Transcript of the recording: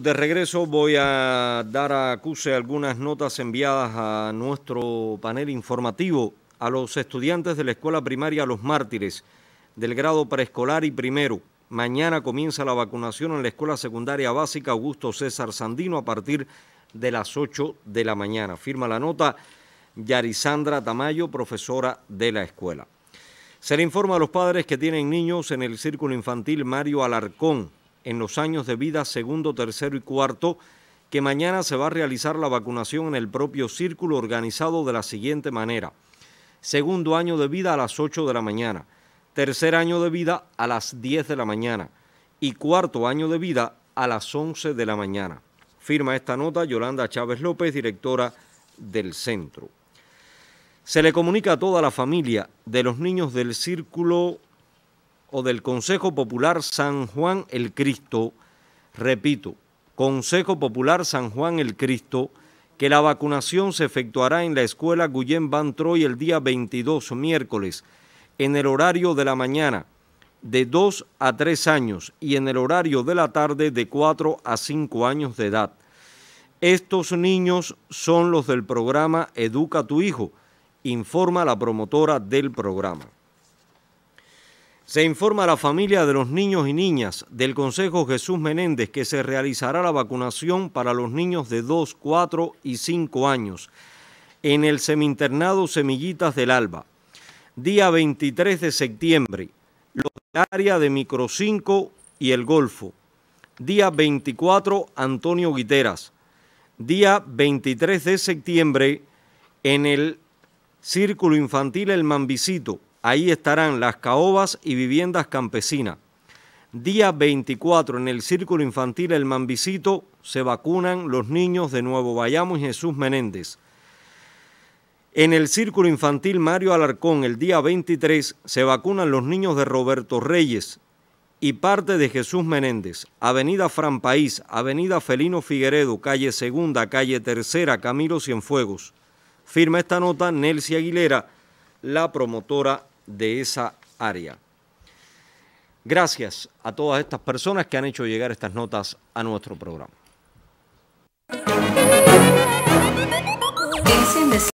de regreso. Voy a dar a CUSE algunas notas enviadas a nuestro panel informativo. A los estudiantes de la Escuela Primaria Los Mártires, del grado preescolar y primero. Mañana comienza la vacunación en la Escuela Secundaria Básica Augusto César Sandino a partir de las 8 de la mañana. Firma la nota Yarisandra Tamayo, profesora de la escuela. Se le informa a los padres que tienen niños en el Círculo Infantil Mario Alarcón en los años de vida segundo, tercero y cuarto, que mañana se va a realizar la vacunación en el propio círculo organizado de la siguiente manera. Segundo año de vida a las 8 de la mañana, tercer año de vida a las 10 de la mañana y cuarto año de vida a las 11 de la mañana. Firma esta nota Yolanda Chávez López, directora del centro. Se le comunica a toda la familia de los niños del círculo o del Consejo Popular San Juan el Cristo, repito, Consejo Popular San Juan el Cristo, que la vacunación se efectuará en la escuela Guillén Van Troy el día 22, miércoles, en el horario de la mañana, de 2 a 3 años, y en el horario de la tarde, de 4 a 5 años de edad. Estos niños son los del programa Educa tu Hijo, informa la promotora del programa. Se informa a la familia de los niños y niñas del Consejo Jesús Menéndez que se realizará la vacunación para los niños de 2, 4 y 5 años en el seminternado Semillitas del Alba, día 23 de septiembre, los área de Micro 5 y el Golfo, día 24 Antonio Guiteras, día 23 de septiembre en el Círculo Infantil El Mambicito, Ahí estarán las caobas y viviendas campesinas. Día 24 en el Círculo Infantil El Mambicito se vacunan los niños de Nuevo Bayamo y Jesús Menéndez. En el Círculo Infantil Mario Alarcón el día 23 se vacunan los niños de Roberto Reyes y parte de Jesús Menéndez. Avenida Fran País, Avenida Felino Figueredo, calle Segunda, calle Tercera, Camilo Cienfuegos. Firma esta nota Nelsi Aguilera la promotora de esa área. Gracias a todas estas personas que han hecho llegar estas notas a nuestro programa.